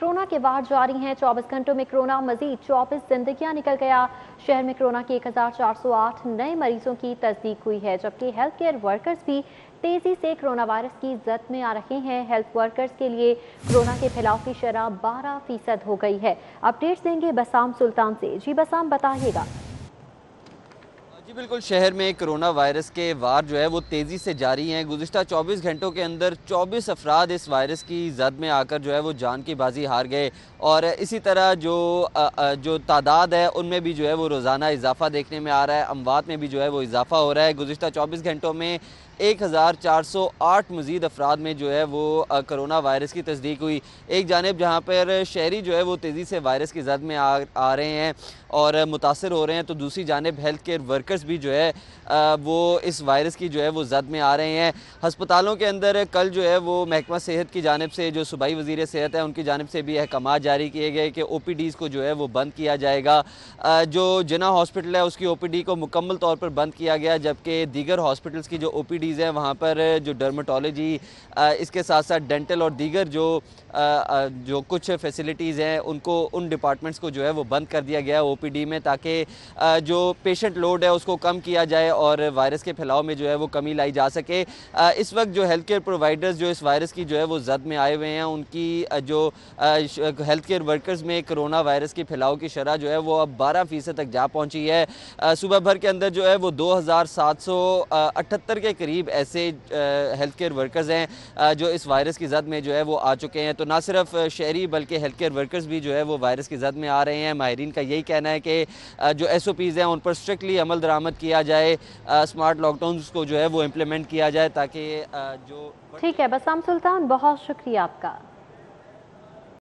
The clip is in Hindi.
कोरोना के बाहर जारी हैं 24 घंटों में कोरोना मजीद चौबीस जिंदगियां निकल गया शहर में कोरोना के 1408 नए मरीजों की तस्दीक हुई है जबकि हेल्थ केयर वर्कर्स भी तेजी से कोरोना वायरस की जद में आ रहे हैं हेल्थ वर्कर्स के लिए कोरोना के फैलाव की शराब बारह फीसद हो गई है अपडेट्स देंगे बसाम सुल्तान से जी बसाम बताइएगा जी बिल्कुल शहर में कोरोना वायरस के वार जो है वो तेज़ी से जारी हैं गुजशत 24 घंटों के अंदर 24 अफराद इस वायरस की जद में आकर जो है वो जान की बाजी हार गए और इसी तरह जो जो तादाद है उनमें भी जो है वो रोज़ाना इजाफ़ा देखने में आ रहा है अमवात में भी जो है वो इजाफ़ा हो रहा है गुजशत चौबीस घंटों में एक हज़ार चार सौ आठ मज़ीद अफराद में जो है वो करोना वायरस की तस्दीक हुई एक जानब जहाँ पर शहरी जो है वो तेज़ी से वायरस की जद में आ, आ रहे हैं और मुतासर हो रहे हैं तो दूसरी जानब हेल्थ केयर वर्कर्स भी जो है वो इस वायरस की जो है वो जद में आ रहे हैं हस्पतालों के अंदर कल जो है वो महकमा सेहत की जानब से जो सूबाई वजीर सेहत है उनकी जानब से भी अहकाम जारी किए गए कि ओ पी डीज़ को जो है वो बंद किया जाएगा जो जना हॉस्पिटल है उसकी ओ पी डी को मुकम्मल तौर पर बंद किया गया जबकि दीगर हॉस्पिटल्स की जो ओ पी डी स्टडीज़ हैं वहाँ पर जो डर्माटोलॉजी इसके साथ साथ डेंटल और दीगर जो जो कुछ फैसिलिटीज़ हैं उनको उन डिपार्टमेंट्स को जो है वो बंद कर दिया गया है ओपीडी में ताकि जो पेशेंट लोड है उसको कम किया जाए और वायरस के फैलाव में जो है वो कमी लाई जा सके इस वक्त जो हेल्थ केयर प्रोवाइडर्स जो इस वायरस की जो है वो जद में आए हुए हैं उनकी जो हेल्थ केयर वर्कर्स में कोरोना वायरस के फैलाव की शरह जो है वो अब बारह फ़ीसद तक जा पहुँची है सुबह भर के अंदर जो है वो दो हज़ार सात सौ अठहत्तर के करीब करीब ऐसे हेल्थ केयर वर्कर्स हैं जो इस वायरस की जद में जो है वो आ चुके हैं तो ना सिर्फ शहरी बल्कि हेल्थ केयर वर्कर्स भी जो है वो वायरस की जद में आ रहे हैं माहरीन का यही कहना है कि जो एस ओ पीज़ हैं उन पर स्ट्रिक्टली अमल दरामद किया जाए स्मार्ट लॉकडाउन को जो है वो इम्प्लीमेंट किया जाए ताकि जो ठीक है बसाम सुल्तान बहुत शुक्रिया आपका